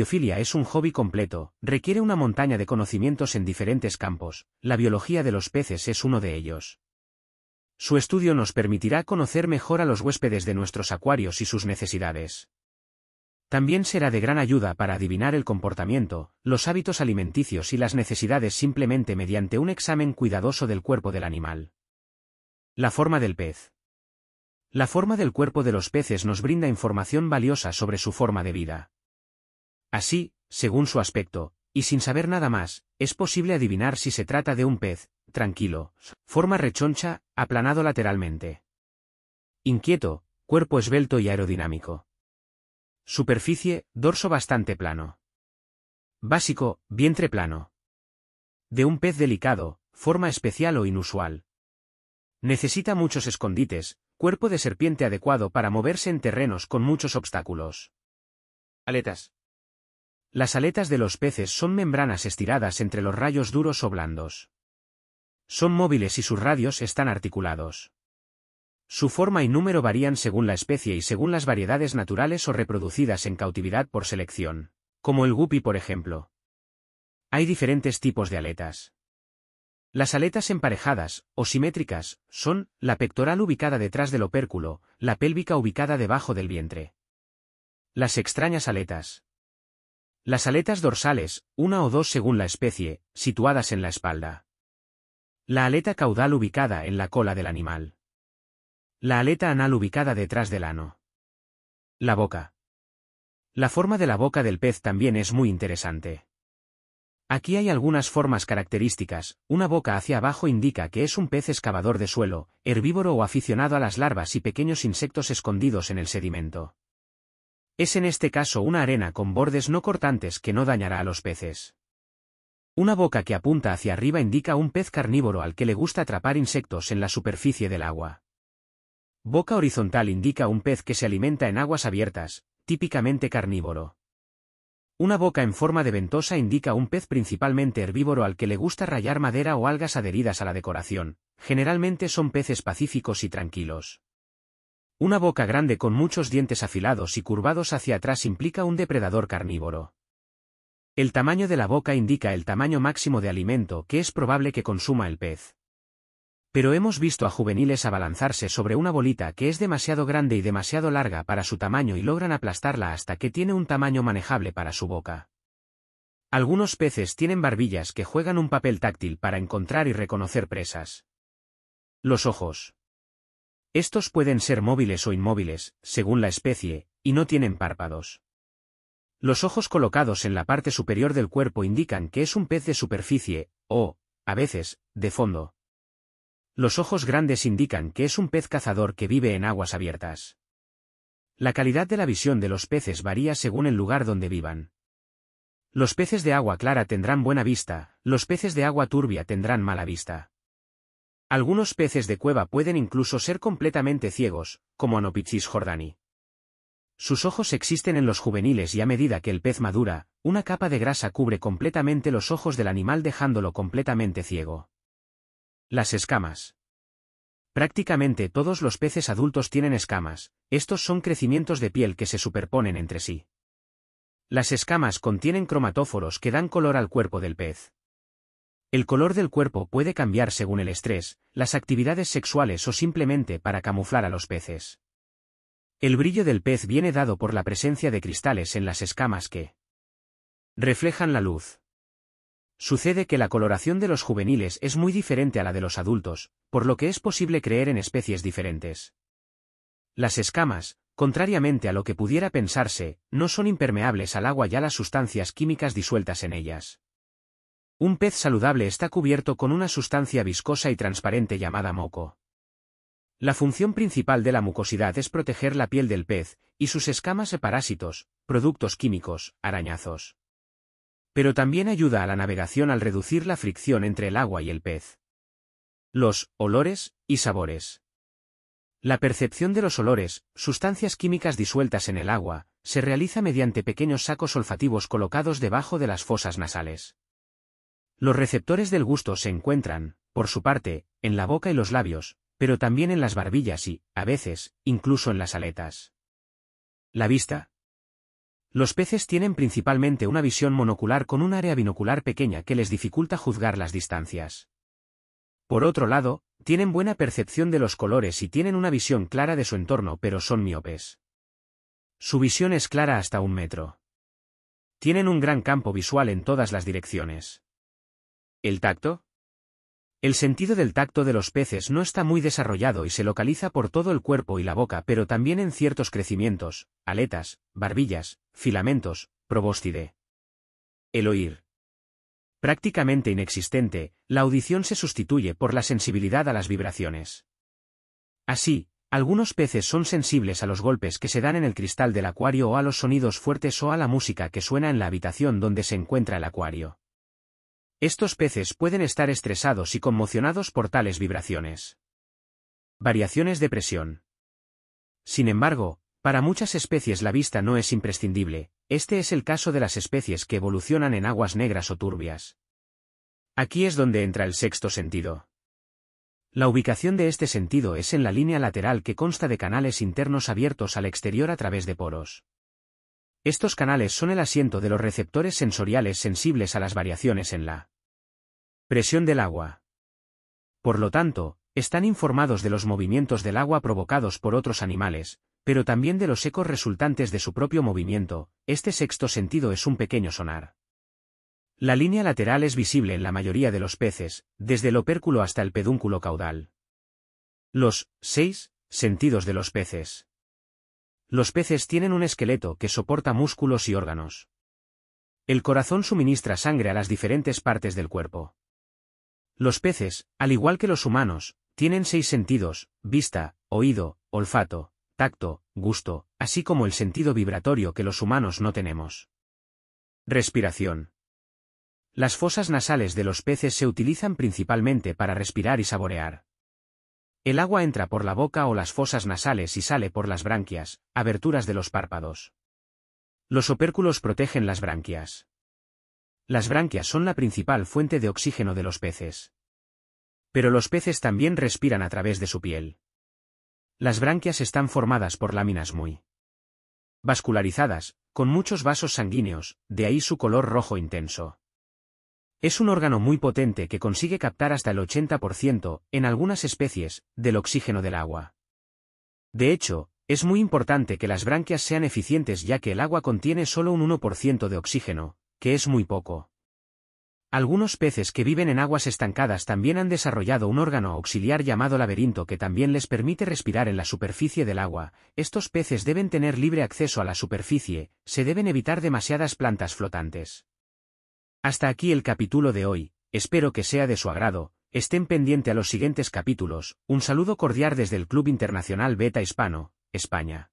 biofilia es un hobby completo, requiere una montaña de conocimientos en diferentes campos, la biología de los peces es uno de ellos. Su estudio nos permitirá conocer mejor a los huéspedes de nuestros acuarios y sus necesidades. También será de gran ayuda para adivinar el comportamiento, los hábitos alimenticios y las necesidades simplemente mediante un examen cuidadoso del cuerpo del animal. La forma del pez. La forma del cuerpo de los peces nos brinda información valiosa sobre su forma de vida. Así, según su aspecto, y sin saber nada más, es posible adivinar si se trata de un pez, tranquilo, forma rechoncha, aplanado lateralmente. Inquieto, cuerpo esbelto y aerodinámico. Superficie, dorso bastante plano. Básico, vientre plano. De un pez delicado, forma especial o inusual. Necesita muchos escondites, cuerpo de serpiente adecuado para moverse en terrenos con muchos obstáculos. Aletas, las aletas de los peces son membranas estiradas entre los rayos duros o blandos. Son móviles y sus radios están articulados. Su forma y número varían según la especie y según las variedades naturales o reproducidas en cautividad por selección, como el guppy por ejemplo. Hay diferentes tipos de aletas. Las aletas emparejadas, o simétricas, son la pectoral ubicada detrás del opérculo, la pélvica ubicada debajo del vientre. Las extrañas aletas, las aletas dorsales, una o dos según la especie, situadas en la espalda. La aleta caudal ubicada en la cola del animal. La aleta anal ubicada detrás del ano. La boca. La forma de la boca del pez también es muy interesante. Aquí hay algunas formas características, una boca hacia abajo indica que es un pez excavador de suelo, herbívoro o aficionado a las larvas y pequeños insectos escondidos en el sedimento. Es en este caso una arena con bordes no cortantes que no dañará a los peces. Una boca que apunta hacia arriba indica un pez carnívoro al que le gusta atrapar insectos en la superficie del agua. Boca horizontal indica un pez que se alimenta en aguas abiertas, típicamente carnívoro. Una boca en forma de ventosa indica un pez principalmente herbívoro al que le gusta rayar madera o algas adheridas a la decoración, generalmente son peces pacíficos y tranquilos. Una boca grande con muchos dientes afilados y curvados hacia atrás implica un depredador carnívoro. El tamaño de la boca indica el tamaño máximo de alimento que es probable que consuma el pez. Pero hemos visto a juveniles abalanzarse sobre una bolita que es demasiado grande y demasiado larga para su tamaño y logran aplastarla hasta que tiene un tamaño manejable para su boca. Algunos peces tienen barbillas que juegan un papel táctil para encontrar y reconocer presas. Los ojos. Estos pueden ser móviles o inmóviles, según la especie, y no tienen párpados. Los ojos colocados en la parte superior del cuerpo indican que es un pez de superficie, o, a veces, de fondo. Los ojos grandes indican que es un pez cazador que vive en aguas abiertas. La calidad de la visión de los peces varía según el lugar donde vivan. Los peces de agua clara tendrán buena vista, los peces de agua turbia tendrán mala vista. Algunos peces de cueva pueden incluso ser completamente ciegos, como Anopichis jordani. Sus ojos existen en los juveniles y a medida que el pez madura, una capa de grasa cubre completamente los ojos del animal dejándolo completamente ciego. Las escamas. Prácticamente todos los peces adultos tienen escamas, estos son crecimientos de piel que se superponen entre sí. Las escamas contienen cromatóforos que dan color al cuerpo del pez. El color del cuerpo puede cambiar según el estrés, las actividades sexuales o simplemente para camuflar a los peces. El brillo del pez viene dado por la presencia de cristales en las escamas que reflejan la luz. Sucede que la coloración de los juveniles es muy diferente a la de los adultos, por lo que es posible creer en especies diferentes. Las escamas, contrariamente a lo que pudiera pensarse, no son impermeables al agua y a las sustancias químicas disueltas en ellas. Un pez saludable está cubierto con una sustancia viscosa y transparente llamada moco. La función principal de la mucosidad es proteger la piel del pez, y sus escamas de parásitos, productos químicos, arañazos. Pero también ayuda a la navegación al reducir la fricción entre el agua y el pez. Los olores y sabores. La percepción de los olores, sustancias químicas disueltas en el agua, se realiza mediante pequeños sacos olfativos colocados debajo de las fosas nasales. Los receptores del gusto se encuentran, por su parte, en la boca y los labios, pero también en las barbillas y, a veces, incluso en las aletas. La vista. Los peces tienen principalmente una visión monocular con un área binocular pequeña que les dificulta juzgar las distancias. Por otro lado, tienen buena percepción de los colores y tienen una visión clara de su entorno pero son miopes. Su visión es clara hasta un metro. Tienen un gran campo visual en todas las direcciones. ¿El tacto? El sentido del tacto de los peces no está muy desarrollado y se localiza por todo el cuerpo y la boca, pero también en ciertos crecimientos, aletas, barbillas, filamentos, probóstide. El oír. Prácticamente inexistente, la audición se sustituye por la sensibilidad a las vibraciones. Así, algunos peces son sensibles a los golpes que se dan en el cristal del acuario o a los sonidos fuertes o a la música que suena en la habitación donde se encuentra el acuario. Estos peces pueden estar estresados y conmocionados por tales vibraciones. Variaciones de presión. Sin embargo, para muchas especies la vista no es imprescindible, este es el caso de las especies que evolucionan en aguas negras o turbias. Aquí es donde entra el sexto sentido. La ubicación de este sentido es en la línea lateral que consta de canales internos abiertos al exterior a través de poros. Estos canales son el asiento de los receptores sensoriales sensibles a las variaciones en la presión del agua. Por lo tanto, están informados de los movimientos del agua provocados por otros animales, pero también de los ecos resultantes de su propio movimiento, este sexto sentido es un pequeño sonar. La línea lateral es visible en la mayoría de los peces, desde el opérculo hasta el pedúnculo caudal. Los seis sentidos de los peces. Los peces tienen un esqueleto que soporta músculos y órganos. El corazón suministra sangre a las diferentes partes del cuerpo. Los peces, al igual que los humanos, tienen seis sentidos, vista, oído, olfato, tacto, gusto, así como el sentido vibratorio que los humanos no tenemos. Respiración. Las fosas nasales de los peces se utilizan principalmente para respirar y saborear. El agua entra por la boca o las fosas nasales y sale por las branquias, aberturas de los párpados. Los opérculos protegen las branquias. Las branquias son la principal fuente de oxígeno de los peces. Pero los peces también respiran a través de su piel. Las branquias están formadas por láminas muy vascularizadas, con muchos vasos sanguíneos, de ahí su color rojo intenso. Es un órgano muy potente que consigue captar hasta el 80%, en algunas especies, del oxígeno del agua. De hecho, es muy importante que las branquias sean eficientes ya que el agua contiene solo un 1% de oxígeno, que es muy poco. Algunos peces que viven en aguas estancadas también han desarrollado un órgano auxiliar llamado laberinto que también les permite respirar en la superficie del agua. Estos peces deben tener libre acceso a la superficie, se deben evitar demasiadas plantas flotantes. Hasta aquí el capítulo de hoy, espero que sea de su agrado, estén pendiente a los siguientes capítulos, un saludo cordial desde el Club Internacional Beta Hispano, España.